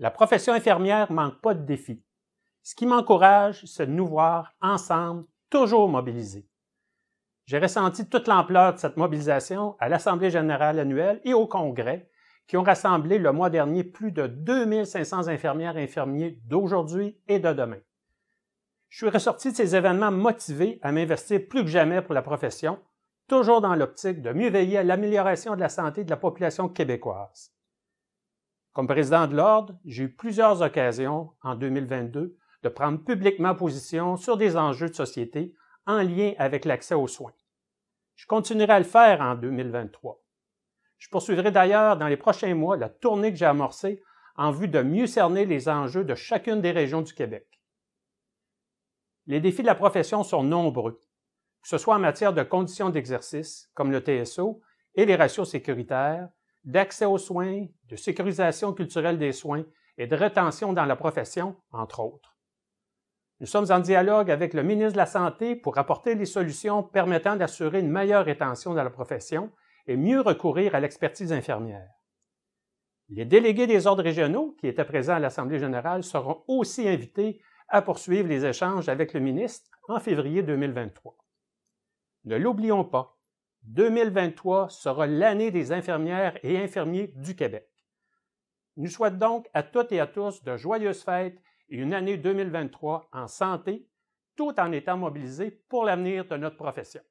La profession infirmière manque pas de défis, ce qui m'encourage, c'est de nous voir ensemble, toujours mobilisés. J'ai ressenti toute l'ampleur de cette mobilisation à l'Assemblée générale annuelle et au Congrès, qui ont rassemblé le mois dernier plus de 2500 infirmières et infirmiers d'aujourd'hui et de demain. Je suis ressorti de ces événements motivé à m'investir plus que jamais pour la profession, toujours dans l'optique de mieux veiller à l'amélioration de la santé de la population québécoise. Comme président de l'Ordre, j'ai eu plusieurs occasions en 2022 de prendre publiquement position sur des enjeux de société en lien avec l'accès aux soins. Je continuerai à le faire en 2023. Je poursuivrai d'ailleurs dans les prochains mois la tournée que j'ai amorcée en vue de mieux cerner les enjeux de chacune des régions du Québec. Les défis de la profession sont nombreux, que ce soit en matière de conditions d'exercice, comme le TSO, et les ratios sécuritaires, d'accès aux soins, de sécurisation culturelle des soins et de rétention dans la profession, entre autres. Nous sommes en dialogue avec le ministre de la Santé pour apporter les solutions permettant d'assurer une meilleure rétention dans la profession et mieux recourir à l'expertise infirmière. Les délégués des ordres régionaux qui étaient présents à l'Assemblée générale seront aussi invités à poursuivre les échanges avec le ministre en février 2023. Ne l'oublions pas, 2023 sera l'année des infirmières et infirmiers du Québec. Nous souhaitons donc à toutes et à tous de joyeuses fêtes et une année 2023 en santé, tout en étant mobilisés pour l'avenir de notre profession.